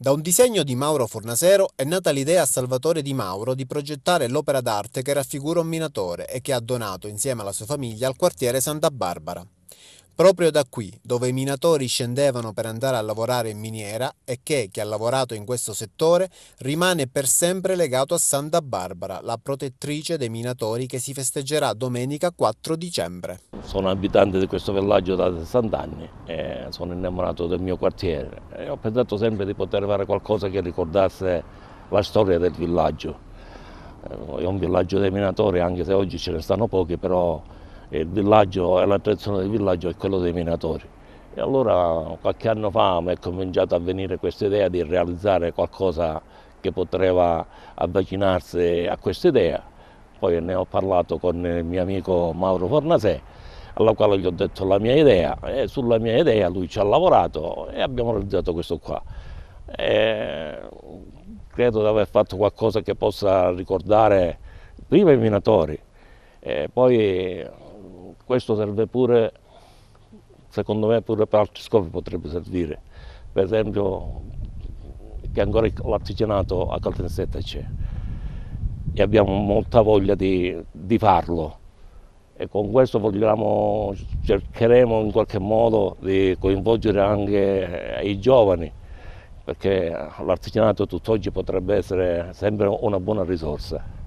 Da un disegno di Mauro Fornasero è nata l'idea a Salvatore Di Mauro di progettare l'opera d'arte che raffigura un minatore e che ha donato insieme alla sua famiglia al quartiere Santa Barbara. Proprio da qui, dove i minatori scendevano per andare a lavorare in miniera e che, chi ha lavorato in questo settore, rimane per sempre legato a Santa Barbara, la protettrice dei minatori che si festeggerà domenica 4 dicembre. Sono abitante di questo villaggio da 60 anni e sono innamorato del mio quartiere e ho pensato sempre di poter fare qualcosa che ricordasse la storia del villaggio. Eh, è un villaggio dei minatori, anche se oggi ce ne stanno pochi, però il villaggio e l'attrazione del villaggio è quello dei minatori. E allora qualche anno fa mi è cominciata a venire questa idea di realizzare qualcosa che poteva avvicinarsi a questa idea. Poi ne ho parlato con il mio amico Mauro Fornasè, alla quale gli ho detto la mia idea e sulla mia idea lui ci ha lavorato e abbiamo realizzato questo qua. E credo di aver fatto qualcosa che possa ricordare prima i minatori, e poi questo serve pure, secondo me pure per altri scopi potrebbe servire, per esempio che ancora l'artigianato a Caltanissetta c'è e abbiamo molta voglia di, di farlo e con questo vogliamo, cercheremo in qualche modo di coinvolgere anche eh, i giovani perché l'artigianato tutt'oggi potrebbe essere sempre una buona risorsa.